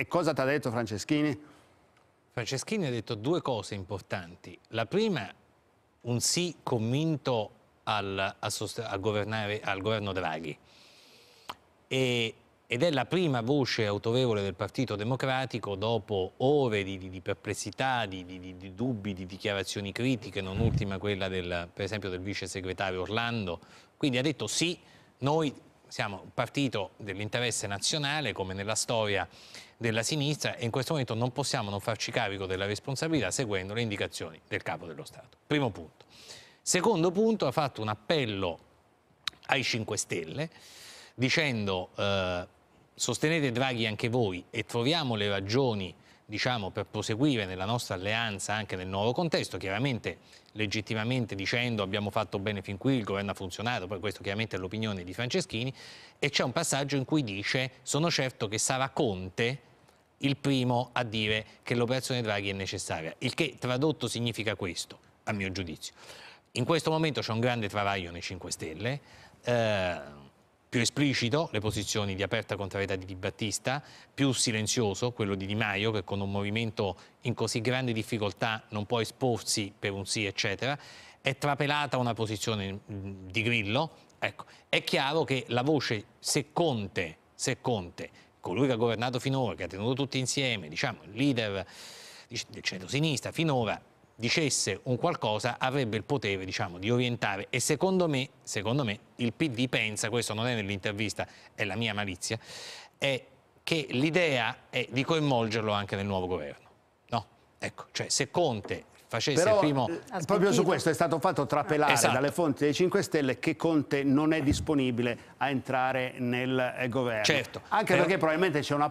E cosa ti ha detto Franceschini? Franceschini ha detto due cose importanti. La prima, un sì convinto al, al, al governo Draghi. E, ed è la prima voce autorevole del Partito Democratico dopo ore di, di, di perplessità, di, di, dubbi, di dichiarazioni critiche, non ultima quella del, per esempio del vice segretario Orlando. Quindi ha detto sì, noi siamo un partito dell'interesse nazionale come nella storia della sinistra e in questo momento non possiamo non farci carico della responsabilità seguendo le indicazioni del Capo dello Stato. Primo punto. Secondo punto ha fatto un appello ai 5 Stelle dicendo eh, sostenete Draghi anche voi e troviamo le ragioni diciamo, per proseguire nella nostra alleanza anche nel nuovo contesto, chiaramente legittimamente dicendo abbiamo fatto bene fin qui, il governo ha funzionato, poi questo chiaramente è l'opinione di Franceschini, e c'è un passaggio in cui dice sono certo che sarà Conte il primo a dire che l'operazione Draghi è necessaria, il che tradotto significa questo, a mio giudizio. In questo momento c'è un grande travaglio nei 5 Stelle, eh, più esplicito le posizioni di aperta contrarietà di Di Battista, più silenzioso quello di Di Maio che con un movimento in così grande difficoltà non può esporsi per un sì eccetera, è trapelata una posizione mm, di Grillo, ecco, è chiaro che la voce se Conte, se Conte, colui che ha governato finora, che ha tenuto tutti insieme, diciamo il leader del centro-sinistra finora dicesse un qualcosa avrebbe il potere diciamo, di orientare e secondo me, secondo me il PD pensa, questo non è nell'intervista, è la mia malizia, è che l'idea è di coinvolgerlo anche nel nuovo governo. No? Ecco, cioè se Conte facesse Però, il primo... Eh, Aspettito. Proprio su questo è stato fatto trapelare esatto. dalle fonti dei 5 Stelle che Conte non è disponibile a entrare nel eh, governo. Certo. Anche Però... perché probabilmente c'è una